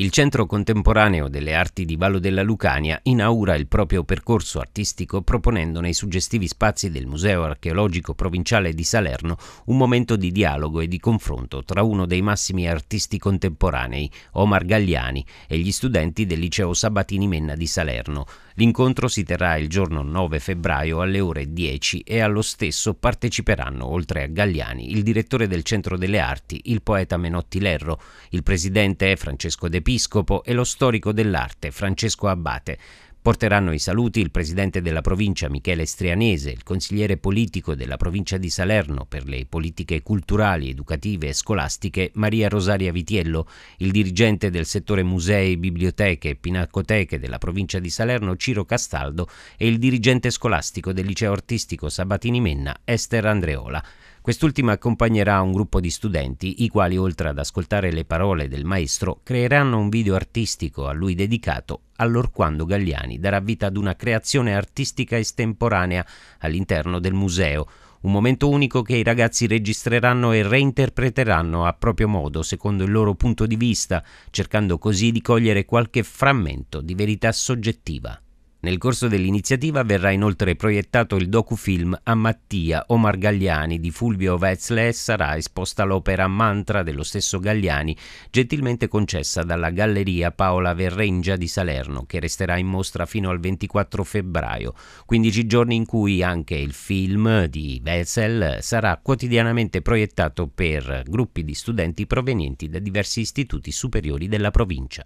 Il Centro Contemporaneo delle Arti di Vallo della Lucania inaugura il proprio percorso artistico proponendo nei suggestivi spazi del Museo Archeologico Provinciale di Salerno un momento di dialogo e di confronto tra uno dei massimi artisti contemporanei, Omar Gagliani, e gli studenti del Liceo Sabatini Menna di Salerno, L'incontro si terrà il giorno 9 febbraio alle ore 10 e allo stesso parteciperanno, oltre a Galliani, il direttore del Centro delle Arti, il poeta Menotti Lerro, il presidente Francesco De Piscopo e lo storico dell'arte Francesco Abbate. Porteranno i saluti il presidente della provincia Michele Strianese, il consigliere politico della provincia di Salerno per le politiche culturali, educative e scolastiche Maria Rosaria Vitiello, il dirigente del settore musei, biblioteche e pinacoteche della provincia di Salerno Ciro Castaldo e il dirigente scolastico del liceo artistico Sabatini Menna Esther Andreola. Quest'ultima accompagnerà un gruppo di studenti, i quali oltre ad ascoltare le parole del maestro, creeranno un video artistico a lui dedicato, allorquando Galliani darà vita ad una creazione artistica estemporanea all'interno del museo, un momento unico che i ragazzi registreranno e reinterpreteranno a proprio modo, secondo il loro punto di vista, cercando così di cogliere qualche frammento di verità soggettiva. Nel corso dell'iniziativa verrà inoltre proiettato il docufilm A Mattia Omar Gagliani di Fulvio Vetzle e sarà esposta l'opera Mantra dello stesso Gagliani, gentilmente concessa dalla Galleria Paola Verrengia di Salerno, che resterà in mostra fino al 24 febbraio, 15 giorni in cui anche il film di Wetzel sarà quotidianamente proiettato per gruppi di studenti provenienti da diversi istituti superiori della provincia.